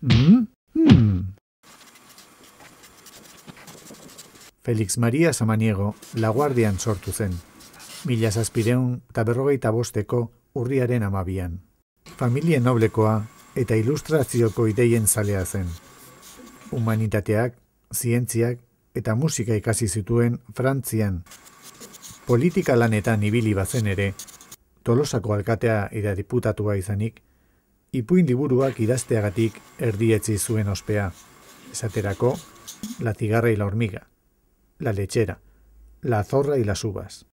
Mm. Mm-hmm. Felix Maria Samaniego laguardian sortu zen. Mila zazpireun eta berrogeita bosteko urriaren amabian. Familie noblekoa eta ilustrazioko ideien zalea zen. Humanitateak, zientziak eta musika ikasi zituen Frantzian. Politika lanetan ibili bazen ere, Tolosako alkatea eta diputatua izanik, ipuin liburuak idazteagatik erdietzi zuen ospea. Esaterako, la cigarra y la hormiga, la lechera, la zorra y las uvas.